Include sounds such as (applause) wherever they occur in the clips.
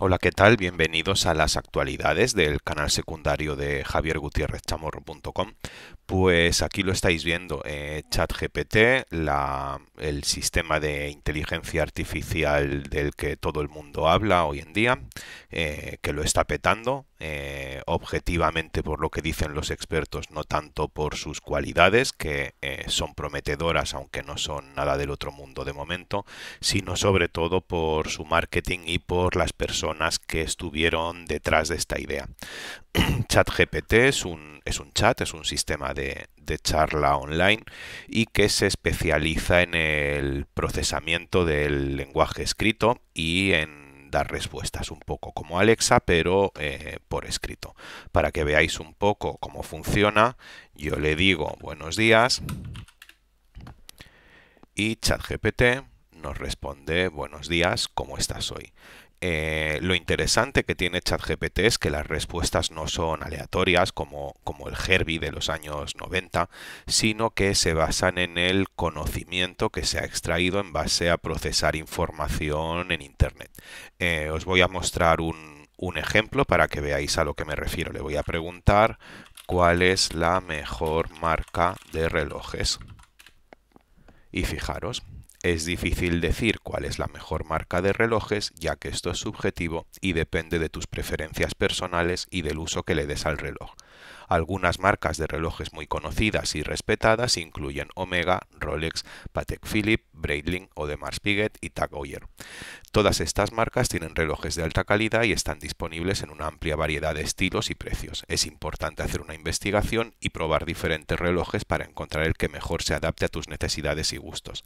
Hola, ¿qué tal? Bienvenidos a las actualidades del canal secundario de javiergutierrezchamorro.com. Pues aquí lo estáis viendo, eh, ChatGPT, el sistema de inteligencia artificial del que todo el mundo habla hoy en día, eh, que lo está petando, eh, objetivamente por lo que dicen los expertos, no tanto por sus cualidades, que son prometedoras, aunque no son nada del otro mundo de momento, sino sobre todo por su marketing y por las personas que estuvieron detrás de esta idea. (clears throat) ChatGPT es un, es un chat, es un sistema de, de, charla online y que se especializa en el procesamiento del lenguaje escrito y en dar respuestas un poco como Alexa pero eh, por escrito para que veáis un poco cómo funciona yo le digo buenos días y ChatGPT nos responde buenos días cómo estás hoy eh, lo interesante que tiene ChatGPT es que las respuestas no son aleatorias como, el Herbie de los años 90, sino que se basan en el conocimiento que se ha extraído en base a procesar información en Internet. Eh, os voy a mostrar un ejemplo para que veáis a lo que me refiero. Le voy a preguntar cuál es la mejor marca de relojes. Y fijaros, es difícil decir cuál es la mejor marca de relojes, ya que esto es subjetivo y depende de tus preferencias personales y del uso que le des al reloj. Algunas marcas de relojes muy conocidas y respetadas incluyen Omega, Rolex, Patek Philippe, Breitling, Audemars Piguet y Tag Heuer. Todas estas marcas tienen relojes de alta calidad y están disponibles en una amplia variedad de estilos y precios. Es importante hacer una investigación y probar diferentes relojes para encontrar el que mejor se adapte a tus necesidades y gustos.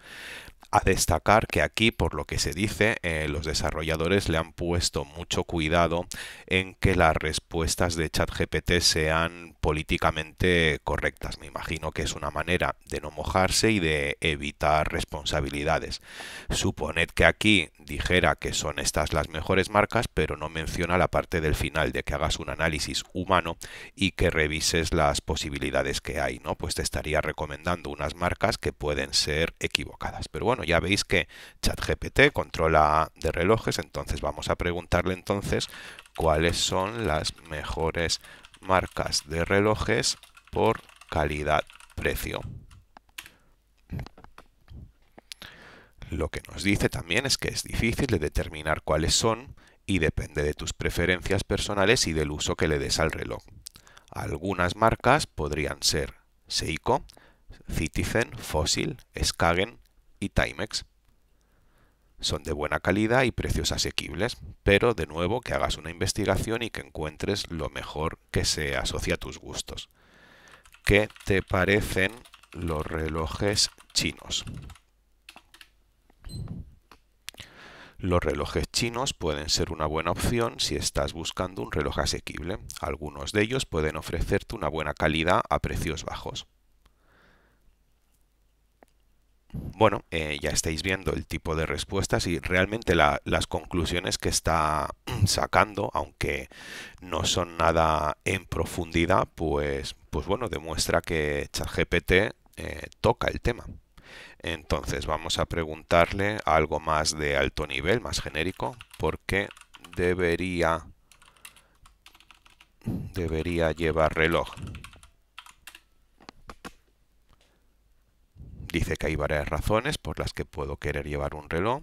A destacar que aquí, por lo que se dice, eh, los desarrolladores le han puesto mucho cuidado en que las respuestas de ChatGPT sean políticamente correctas. Me imagino que es una manera de no mojarse y de evitar responsabilidades. Suponed que aquí dijera que son estas las mejores marcas, pero no menciona la parte del final de que hagas un análisis humano y que revises las posibilidades que hay, ¿no? Pues te estaría recomendando unas marcas que pueden ser equivocadas. Pero bueno, ya veis que ChatGPT controla de relojes, entonces vamos a preguntarle entonces cuáles son las mejores marcas de relojes por calidad-precio. Lo que nos dice también es que es difícil de determinar cuáles son y depende de tus preferencias personales y del uso que le des al reloj. Algunas marcas podrían ser Seiko, Citizen, Fossil, Skagen y Timex son de buena calidad y precios asequibles, pero de nuevo que hagas una investigación y que encuentres lo mejor que se asocia a tus gustos. ¿Qué te parecen los relojes chinos? Los relojes chinos pueden ser una buena opción si estás buscando un reloj asequible. Algunos de ellos pueden ofrecerte una buena calidad a precios bajos bueno, eh, ya estáis viendo el tipo de respuestas y realmente las conclusiones que está (clears throat) sacando, aunque no son nada en profundidad, pues, pues bueno, demuestra que ChatGPT eh, toca el tema. Entonces vamos a preguntarle algo más de alto nivel, más genérico, porque debería, debería llevar reloj. Dice que hay varias razones por las que puedo querer llevar un reloj.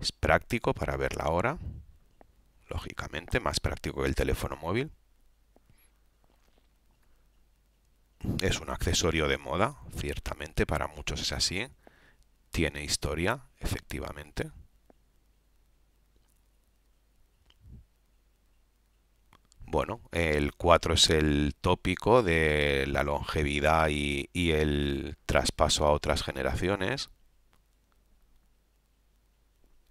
Es práctico para ver la hora, lógicamente, más práctico que el teléfono móvil. Es un accesorio de moda, ciertamente, para muchos es así. Tiene historia, efectivamente. Bueno, el 4 es el tópico de la longevidad y, el traspaso a otras generaciones.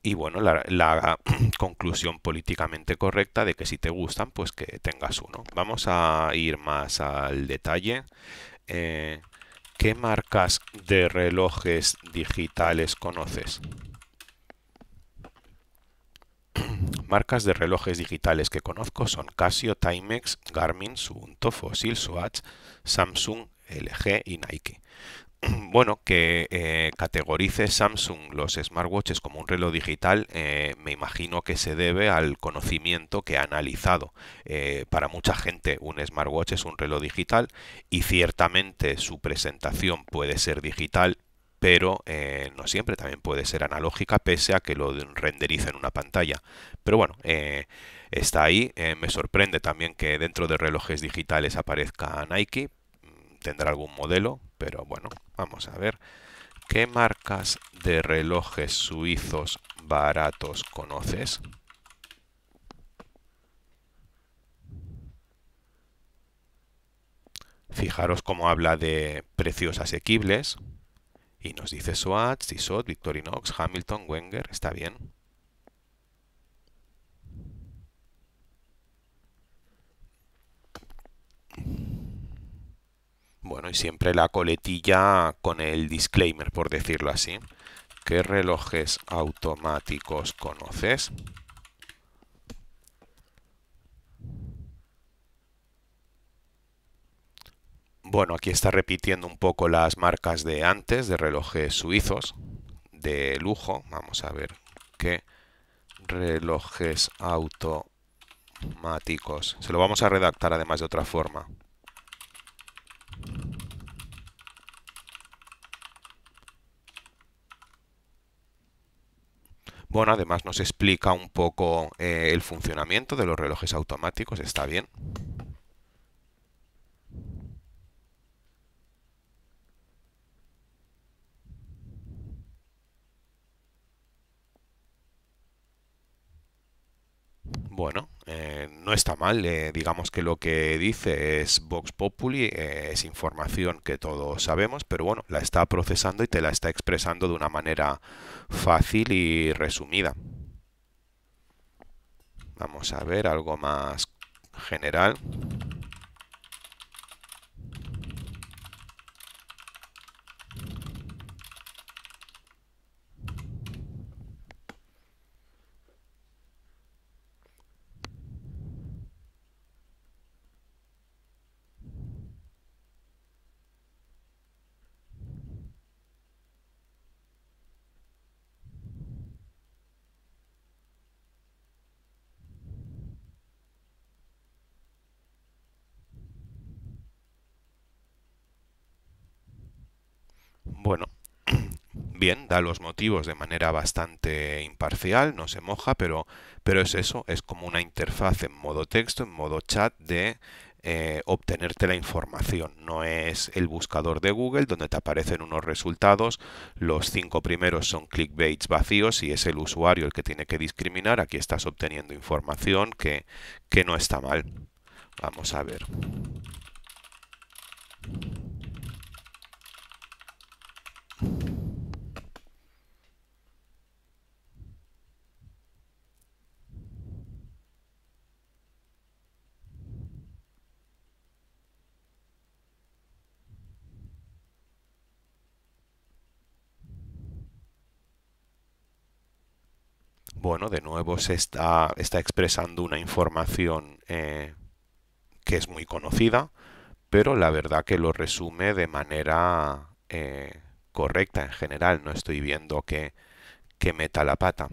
Y bueno, la, (clears throat) conclusión políticamente correcta de que si te gustan, pues que tengas uno. Vamos a ir más al detalle. Eh, ¿Qué marcas de relojes digitales conoces? marcas de relojes digitales que conozco son Casio, Timex, Garmin, Suunto, Fossil, Swatch, Samsung, LG y Nike. (clears throat) Bueno, que eh, categorice Samsung los smartwatches como un reloj digital, eh, me imagino que se debe al conocimiento que ha analizado. Eh, para mucha gente un smartwatch es un reloj digital y ciertamente su presentación puede ser digital, pero eh, no siempre, también puede ser analógica pese a que lo renderiza en una pantalla. Pero bueno, eh, está ahí, eh, me sorprende también que dentro de relojes digitales aparezca Nike, mm, tendrá algún modelo, pero bueno, vamos a ver. ¿Qué marcas de relojes suizos baratos conoces? Fijaros cómo habla de precios asequibles. Y nos dice Swatch, Tissot, Victorinox, Hamilton, Wenger, está bien. Bueno, y siempre la coletilla con el disclaimer, por decirlo así. ¿Qué relojes automáticos conoces? Bueno, aquí está repitiendo un poco las marcas de antes, de relojes suizos, de lujo. Vamos a ver qué relojes automáticos. Se lo vamos a redactar además de otra forma. Bueno, además nos explica un poco eh, el funcionamiento de los relojes automáticos, está bien. Eh, digamos que lo que dice es Vox Populi, eh, es información que todos sabemos, pero bueno, la está procesando y te la está expresando de una manera fácil y resumida. Vamos a ver algo más general. Bueno, (clears throat) bien, da los motivos de manera bastante imparcial, no se moja, pero, pero es eso, es como una interfaz en modo texto, en modo chat de eh, obtenerte la información. No es el buscador de Google donde te aparecen unos resultados. Los cinco primeros son clickbaits vacíos y es el usuario el que tiene que discriminar. Aquí estás obteniendo información que no está mal. Vamos a ver. bueno, de nuevo se está, expresando una información eh, que es muy conocida, pero la verdad que lo resume de manera eh, correcta en general. No estoy viendo que, que meta la pata.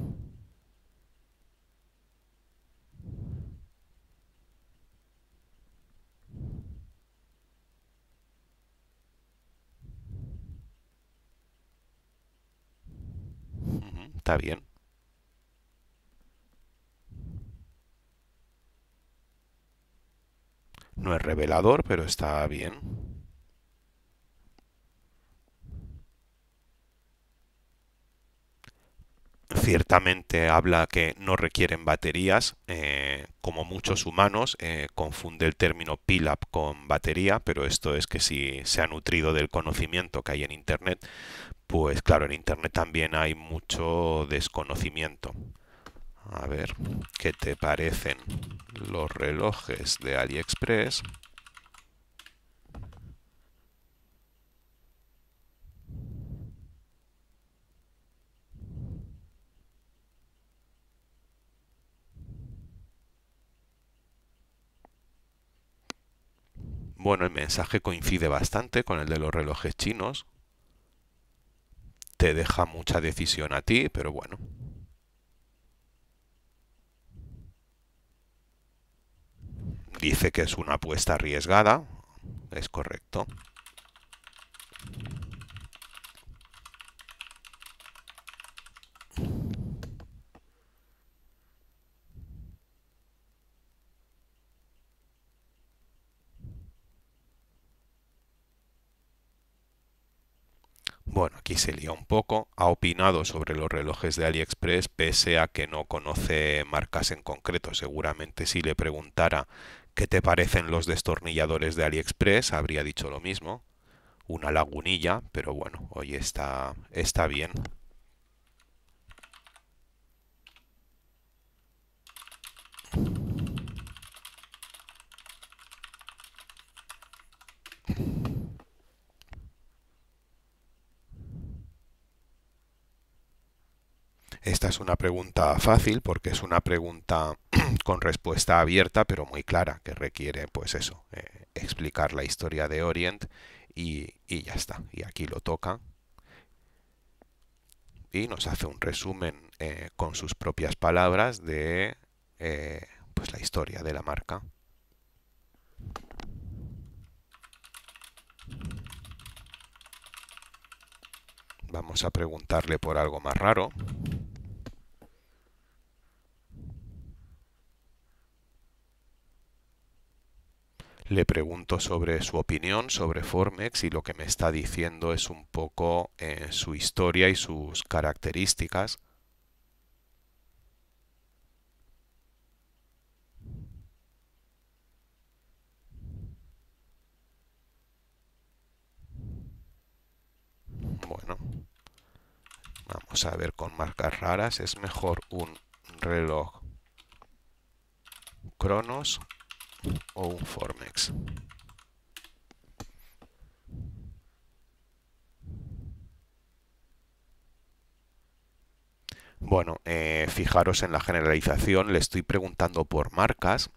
Está bien. No es revelador, pero está bien. ciertamente habla que no requieren baterías, eh, como muchos humanos, eh, confunde el término PILAP con batería, pero esto es que si se ha nutrido del conocimiento que hay en Internet, pues claro, en Internet también hay mucho desconocimiento. A ver, ¿qué te parecen? los relojes de AliExpress Bueno, el mensaje coincide bastante con el de los relojes chinos. Te deja mucha decisión a ti, pero bueno, Dice que es una apuesta arriesgada. Es correcto. Bueno, aquí se lía un poco. Ha opinado sobre los relojes de AliExpress, pese a que no conoce marcas en concreto. Seguramente si le preguntara ¿Qué te parecen los destornilladores de AliExpress? Habría dicho lo mismo. Una lagunilla, pero bueno, hoy está, está bien. Esta es una pregunta fácil porque es una pregunta con respuesta abierta pero muy clara, que requiere pues eso, eh, explicar la historia de Orient y, ya está. Y aquí lo toca y nos hace un resumen eh, con sus propias palabras de eh, pues la historia de la marca. Vamos a preguntarle por algo más raro. le pregunto sobre su opinión sobre Formex y lo que me está diciendo es un poco eh, su historia y sus características. Bueno, vamos a ver con marcas raras. Es mejor un reloj Cronos o un Formex. Bueno, eh, fijaros en la generalización, le estoy preguntando por marcas,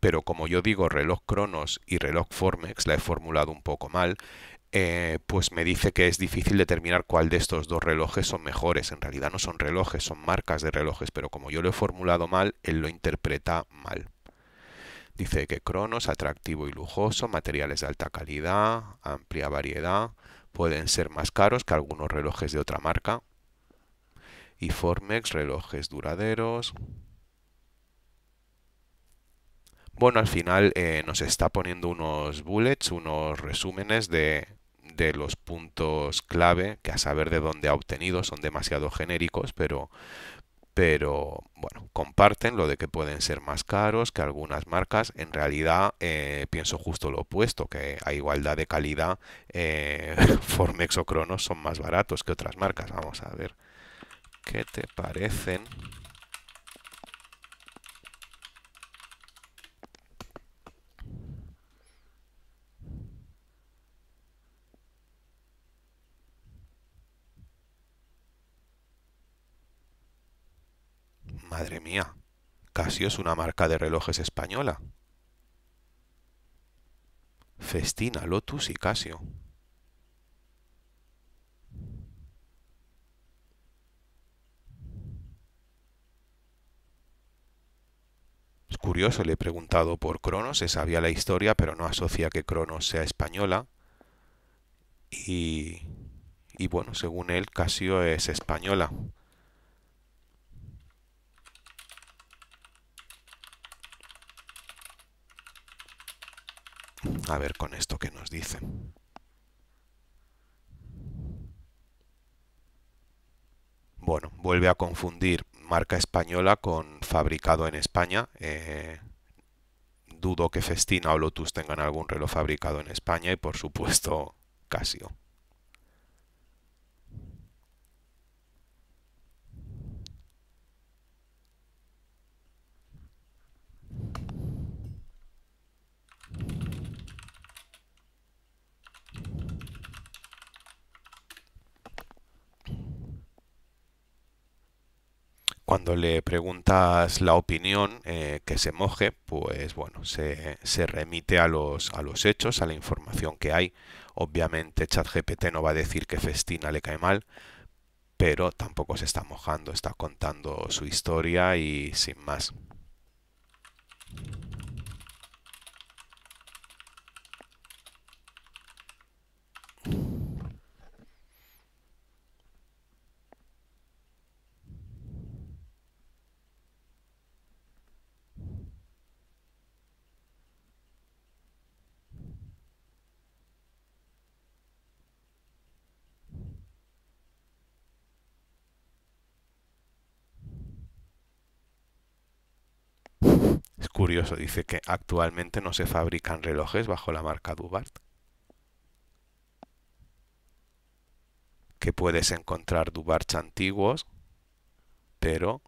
pero como yo digo reloj Cronos y reloj Formex, la he formulado un poco mal, eh, pues me dice que es difícil determinar cuál de estos dos relojes son mejores. En realidad no son relojes, son marcas de relojes, pero como yo lo he formulado mal, él lo interpreta mal. Dice que Cronos, atractivo y lujoso, materiales de alta calidad, amplia variedad, pueden ser más caros que algunos relojes de otra marca. Y Formex, relojes duraderos. Bueno, al final eh, nos está poniendo unos bullets, unos resúmenes de, de los puntos clave, que a saber de dónde ha obtenido, son demasiado genéricos, pero, pero bueno, comparten lo de que pueden ser más caros que algunas marcas. En realidad eh, pienso justo lo opuesto, que a igualdad de calidad eh, (laughs) Formex o Cronos son más baratos que otras marcas. Vamos a ver qué te parecen mía, Casio es una marca de relojes española. Festina, Lotus y Casio. Es curioso, le he preguntado por Cronos, se sabía la historia, pero no asocia que Cronos sea española. Y, y bueno, según él, Casio es española. A ver con esto que nos dice. Bueno, vuelve a confundir marca española con fabricado en España. Eh, dudo que Festina o Lotus tengan algún reloj fabricado en España y por supuesto Casio. cuando le preguntas la opinión eh, que se moje, pues bueno, se, se, remite a los, a los hechos, a la información que hay. Obviamente ChatGPT no va a decir que Festina le cae mal, pero tampoco se está mojando, está contando su historia y sin más. curioso, dice que actualmente no se fabrican relojes bajo la marca Dubart. Que puedes encontrar Dubarts antiguos, pero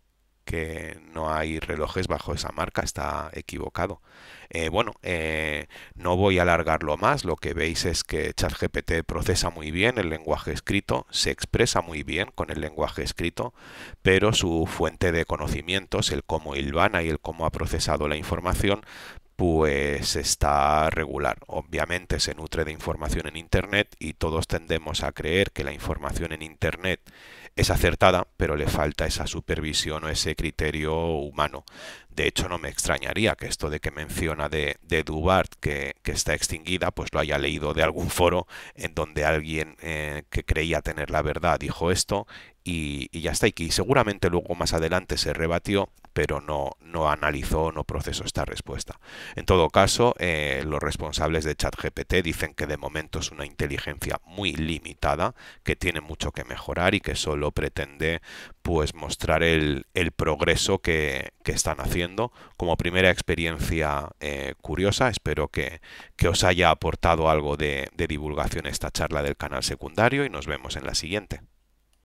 que no hay relojes bajo esa marca, está equivocado. Eh, bueno, eh, no voy a alargarlo más, lo que veis es que ChatGPT procesa muy bien el lenguaje escrito, se expresa muy bien con el lenguaje escrito, pero su fuente de conocimientos, el cómo ilvana y el cómo ha procesado la información, pues está regular. Obviamente se nutre de información en Internet y todos tendemos a creer que la información en Internet es acertada, pero le falta esa supervisión o ese criterio humano. De hecho, no me extrañaría que esto de que menciona de, de Dubart que, está extinguida, pues lo haya leído de algún foro en donde alguien eh, que creía tener la verdad dijo esto y, ya está. Y seguramente luego más adelante se rebatió, pero no, no analizó, no procesó esta respuesta. En todo caso, eh, los responsables de ChatGPT dicen que de momento es una inteligencia muy limitada, que tiene mucho que mejorar y que solo pretende pues mostrar el, progreso que, están haciendo como primera experiencia eh, curiosa. Espero que, os haya aportado algo de divulgación esta charla del canal secundario y nos vemos en la siguiente.